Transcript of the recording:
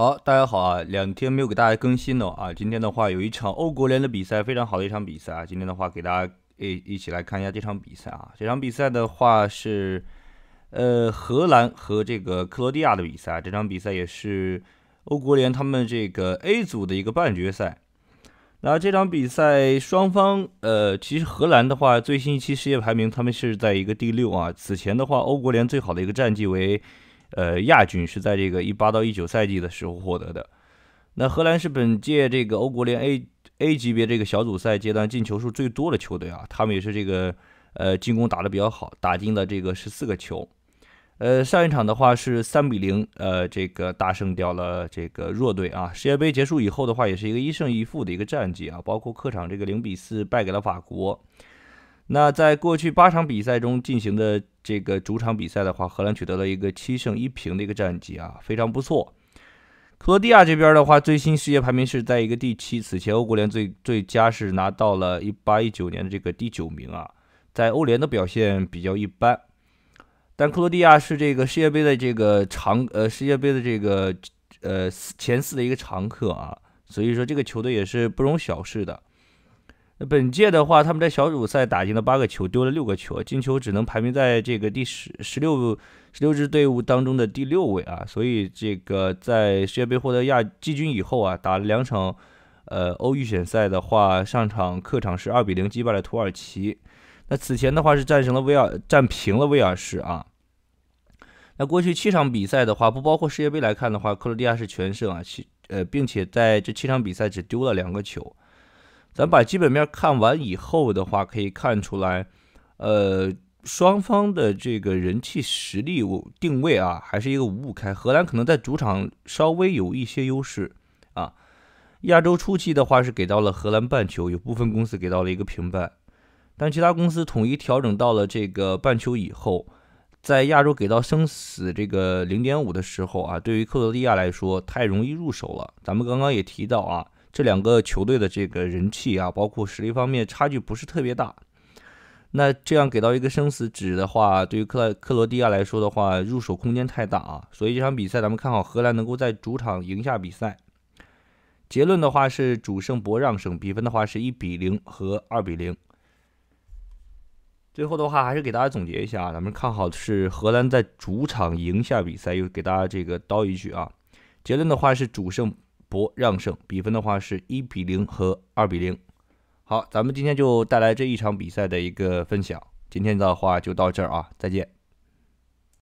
好，大家好啊！两天没有给大家更新了啊！今天的话，有一场欧国联的比赛，非常好的一场比赛啊！今天的话，给大家一一起来看一下这场比赛啊！这场比赛的话是，呃，荷兰和这个克罗地亚的比赛。这场比赛也是欧国联他们这个 A 组的一个半决赛。那这场比赛双方，呃，其实荷兰的话，最新一期世界排名他们是在一个第六啊。此前的话，欧国联最好的一个战绩为。呃，亚军是在这个一八到一九赛季的时候获得的。那荷兰是本届这个欧国联 A A 级别这个小组赛阶段进球数最多的球队啊，他们也是这个呃进攻打的比较好，打进了这个十四个球。呃，上一场的话是三比零，呃，这个大胜掉了这个弱队啊。世界杯结束以后的话，也是一个一胜一负的一个战绩啊，包括客场这个零比四败给了法国。那在过去八场比赛中进行的这个主场比赛的话，荷兰取得了一个七胜一平的一个战绩啊，非常不错。克罗地亚这边的话，最新世界排名是在一个第七，此前欧国联最最佳是拿到了一八一九年的这个第九名啊，在欧联的表现比较一般，但克罗地亚是这个世界杯的这个常呃世界杯的这个呃前四的一个常客啊，所以说这个球队也是不容小视的。本届的话，他们在小组赛打进了八个球，丢了六个球，进球只能排名在这个第十十六十六支队伍当中的第六位啊。所以这个在世界杯获得亚季军以后啊，打了两场，呃，欧预选赛的话，上场客场是二比零击败了土耳其。那此前的话是战胜了威尔，战平了威尔士啊。那过去七场比赛的话，不包括世界杯来看的话，克罗地亚是全胜啊，其呃，并且在这七场比赛只丢了两个球。咱把基本面看完以后的话，可以看出来，呃，双方的这个人气实力定位啊，还是一个五五开。荷兰可能在主场稍微有一些优势啊。亚洲初期的话是给到了荷兰半球，有部分公司给到了一个平半，但其他公司统一调整到了这个半球以后，在亚洲给到生死这个零点五的时候啊，对于克罗地亚来说太容易入手了。咱们刚刚也提到啊。这两个球队的这个人气啊，包括实力方面差距不是特别大。那这样给到一个生死值的话，对于克克罗地亚来说的话，入手空间太大啊。所以这场比赛咱们看好荷兰能够在主场赢下比赛。结论的话是主胜博让胜，比分的话是一比零和二比零。最后的话还是给大家总结一下啊，咱们看好是荷兰在主场赢下比赛。又给大家这个叨一句啊，结论的话是主胜。博让胜比分的话是一比零和二比零。好，咱们今天就带来这一场比赛的一个分享。今天的话就到这儿啊，再见。